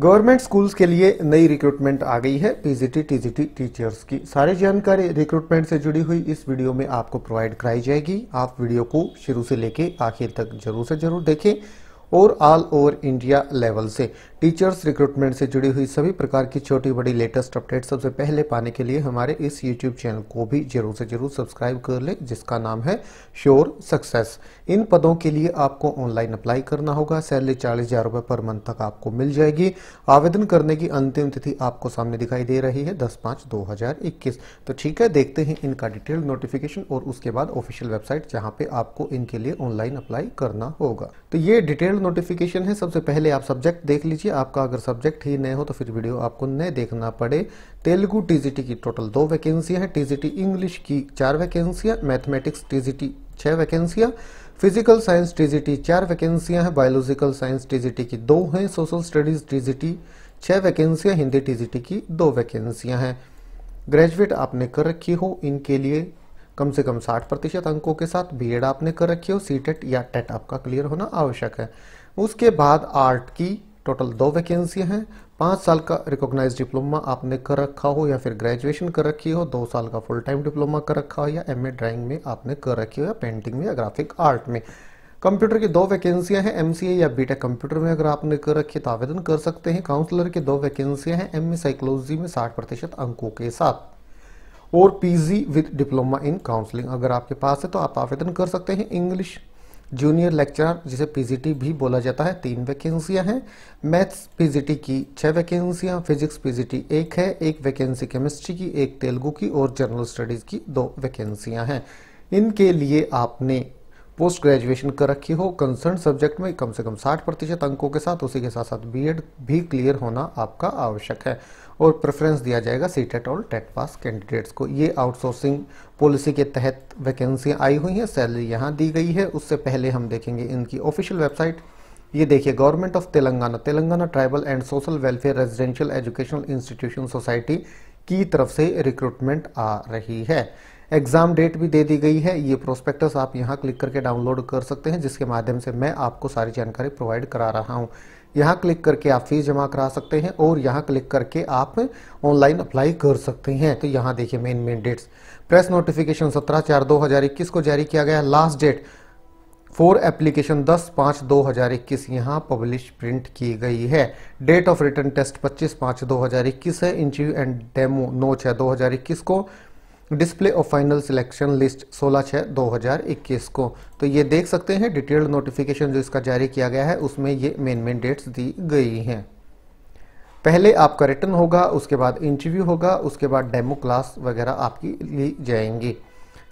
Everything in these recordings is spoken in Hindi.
गवर्नमेंट स्कूल्स के लिए नई रिक्रूटमेंट आ गई है पीजीटी टीजीटी टीचर्स की सारी जानकारी रिक्रूटमेंट से जुड़ी हुई इस वीडियो में आपको प्रोवाइड कराई जाएगी आप वीडियो को शुरू से लेके आखिर तक जरूर से जरूर देखें और ऑल ओवर इंडिया लेवल से टीचर्स रिक्रूटमेंट से जुड़ी हुई सभी प्रकार की छोटी बड़ी लेटेस्ट अपडेट सबसे पहले पाने के लिए हमारे इस यूट्यूब चैनल को भी जरूर से जरूर सब्सक्राइब कर लें जिसका नाम है श्योर सक्सेस इन पदों के लिए आपको ऑनलाइन अप्लाई करना होगा सैलरी चालीस हजार रुपये पर मंथ तक आपको मिल जाएगी आवेदन करने की अंतिम तिथि आपको सामने दिखाई दे रही है दस पाँच दो हजार इक्कीस तो ठीक है देखते हैं इनका डिटेल नोटिफिकेशन और उसके बाद ऑफिशियल वेबसाइट जहाँ पे आपको इनके लिए ऑनलाइन अप्लाई करना होगा तो ये डिटेल नोटिफिकेशन है सबसे पहले आप सब्जेक्ट देख लीजिए आपका अगर सब्जेक्ट ही नए हो तो फिर वीडियो आपको नए देखना पड़े तेलुगु टीजीटी की टोटल दो वैकेंसियां हैं टीजीटी इंग्लिश की चार वैकेंसियां मैथमेटिक्स टीजीटी छह वैकेंसियां फिजिकल साइंस टीजीटी चार वैकेंसियां हैं बायोलॉजिकल साइंस टीजीटी की दो हैं सोशल स्टडीज़ टीजीटी छह वैकेंसियां हिंदी टीजीटी की दो वैकेंसियां हैं ग्रेजुएट आपने कर रखी हो इनके लिए कम से कम 60 प्रतिशत अंकों के साथ एड आपने कर रखी हो सी टेट या टेट e आपका क्लियर होना आवश्यक है उसके बाद आर्ट की टोटल दो वैकेंसी हैं पाँच साल का रिकॉग्नाइज डिप्लोमा आपने कर रखा हो या फिर ग्रेजुएशन कर रखी हो दो साल का फुल टाइम डिप्लोमा कर रखा हो या एम ड्राइंग में आपने कर रखी हो या पेंटिंग में या ग्राफिक आर्ट में कंप्यूटर की दो वैकेंसियां हैं एमसीए या बीटेक कंप्यूटर में अगर आपने कर रखी है तो आवेदन कर सकते हैं काउंसलर की दो वैकेंसियां हैं ए साइकोलॉजी में साठ प्रतिशत अंकों के साथ और PG with diploma in counselling अगर आपके पास है तो आप आवेदन कर सकते हैं इंग्लिश जूनियर लेक्चरर जिसे पीजीटी भी बोला जाता है तीन वैकेंसियां हैं मैथ्स पीजीटी की छः वैकेंसियां फिजिक्स पीजीटी एक है एक वैकेंसी केमिस्ट्री की एक तेलुगू की और जनरल स्टडीज़ की दो वैकेंसियां हैं इनके लिए आपने पोस्ट ग्रेजुएशन कर रखी हो कंसर्न सब्जेक्ट में कम से कम 60 प्रतिशत अंकों के साथ उसी के साथ साथ बीएड भी क्लियर होना आपका आवश्यक है और प्रेफरेंस दिया जाएगा सीटेट और टेट पास कैंडिडेट्स को ये आउटसोर्सिंग पॉलिसी के तहत वैकेंसियाँ आई हुई हैं सैलरी यहाँ दी गई है उससे पहले हम देखेंगे इनकी ऑफिशियल वेबसाइट ये देखिए government of Telangana Telangana tribal and social welfare residential educational institution society की तरफ से रिक्रूटमेंट आ रही है एग्ज़ाम डेट भी दे दी गई है ये प्रोस्पेक्टस आप यहाँ क्लिक करके डाउनलोड कर सकते हैं जिसके माध्यम से मैं आपको सारी जानकारी प्रोवाइड करा रहा हूँ यहाँ क्लिक करके आप फीस जमा करा सकते हैं और यहाँ क्लिक करके आप ऑनलाइन अप्लाई कर सकते हैं तो यहाँ देखिए main main dates press notification सत्रह चार दो हज़ार इक्कीस को जारी किया गया लास्ट डेट फोर एप्लीकेशन दस पाँच दो हज़ार इक्कीस यहाँ पब्लिश प्रिंट की गई है डेट ऑफ रिटर्न टेस्ट पच्चीस पाँच दो हज़ार इक्कीस है इंटरव्यू एंड डेमो नौ छः दो हज़ार इक्कीस को display of final selection list 16 छः 2021 को तो ये देख सकते हैं डिटेल्ड नोटिफिकेशन जो इसका जारी किया गया है उसमें ये मेन मेन डेट्स दी गई हैं पहले आपका रिटर्न होगा उसके बाद इंटरव्यू होगा उसके बाद डेमो क्लास वगैरह आपकी ली जाएंगी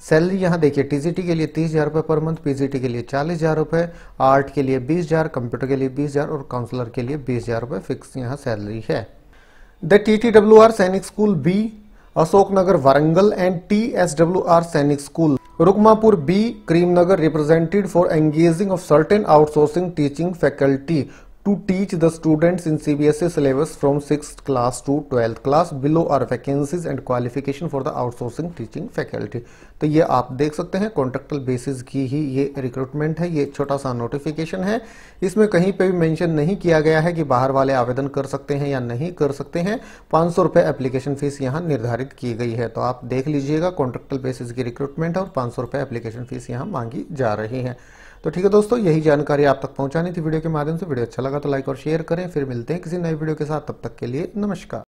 सैलरी यहाँ देखिए टीजीटी के लिए तीस हज़ार रुपये पर मंथ पीजीटी के लिए चालीस हज़ार रुपये आर्ट के लिए बीस हज़ार कंप्यूटर के लिए बीस हज़ार और काउंसलर के लिए बीस हज़ार रुपये फिक्स यहाँ सैलरी है the T T W R Sainik school B Ashoknagar Warangal and T S W R Sainik school Rukmapur B Karimnagar represented for engaging of certain outsourcing teaching faculty to teach the students in CBSE syllabus from 6th class to 12th class below are vacancies and qualification for the outsourcing teaching faculty तो ये आप देख सकते हैं कॉन्ट्रेक्टल बेसिस की ही ये रिक्रूटमेंट है ये छोटा सा नोटिफिकेशन है इसमें कहीं पे भी मेंशन नहीं किया गया है कि बाहर वाले आवेदन कर सकते हैं या नहीं कर सकते हैं पाँच सौ रुपये एप्लीकेशन फीस यहाँ निर्धारित की गई है तो आप देख लीजिएगा कॉन्ट्रेक्टल बेसिस की रिक्रूटमेंट है और पाँच सौ रुपये एप्लीकेशन फीस यहाँ मांगी जा रही है तो ठीक है दोस्तों यही जानकारी आप तक पहुंचानी थी वीडियो के माध्यम से वीडियो अच्छा लगा तो लाइक और शेयर करें फिर मिलते हैं किसी नए वीडियो के साथ तब तक के लिए नमस्कार